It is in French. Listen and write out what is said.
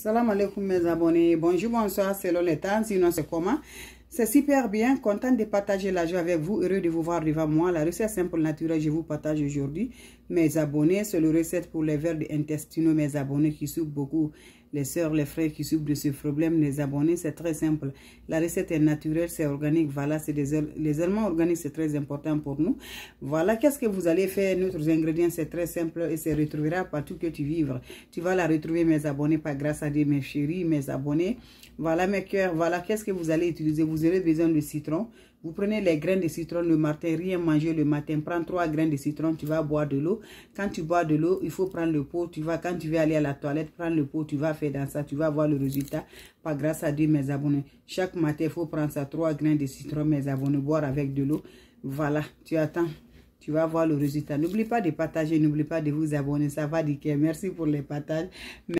Salam alaikum mes abonnés. Bonjour, bonsoir, selon les temps, sinon c'est comment C'est super bien, content de partager la joie avec vous, heureux de vous voir devant moi. La recette simple naturelle, je vous partage aujourd'hui. Mes abonnés, c'est la recette pour les verres intestinaux, mes abonnés qui souffrent beaucoup les soeurs, les frères qui souffrent de ce problème, les abonnés, c'est très simple. La recette est naturelle, c'est organique. Voilà, c'est des les aliments organiques, c'est très important pour nous. Voilà, qu'est-ce que vous allez faire Notre ingrédient, c'est très simple et c'est retrouvera partout que tu vivres. Tu vas la retrouver, mes abonnés, pas grâce à Dieu, mes chéris, mes abonnés. Voilà, mes cœurs, voilà, qu'est-ce que vous allez utiliser Vous aurez besoin de citron. Vous prenez les graines de citron le matin, rien manger le matin. Prends trois graines de citron, tu vas boire de l'eau. Quand tu bois de l'eau, il faut prendre le pot. Tu vas, quand tu vas aller à la toilette, prendre le pot, tu vas dans ça, tu vas voir le résultat. pas grâce à Dieu, mes abonnés. Chaque matin, il faut prendre ça, trois grains de citron, mes abonnés, boire avec de l'eau. Voilà, tu attends. Tu vas voir le résultat. N'oublie pas de partager, n'oublie pas de vous abonner. Ça va dire merci pour les partages.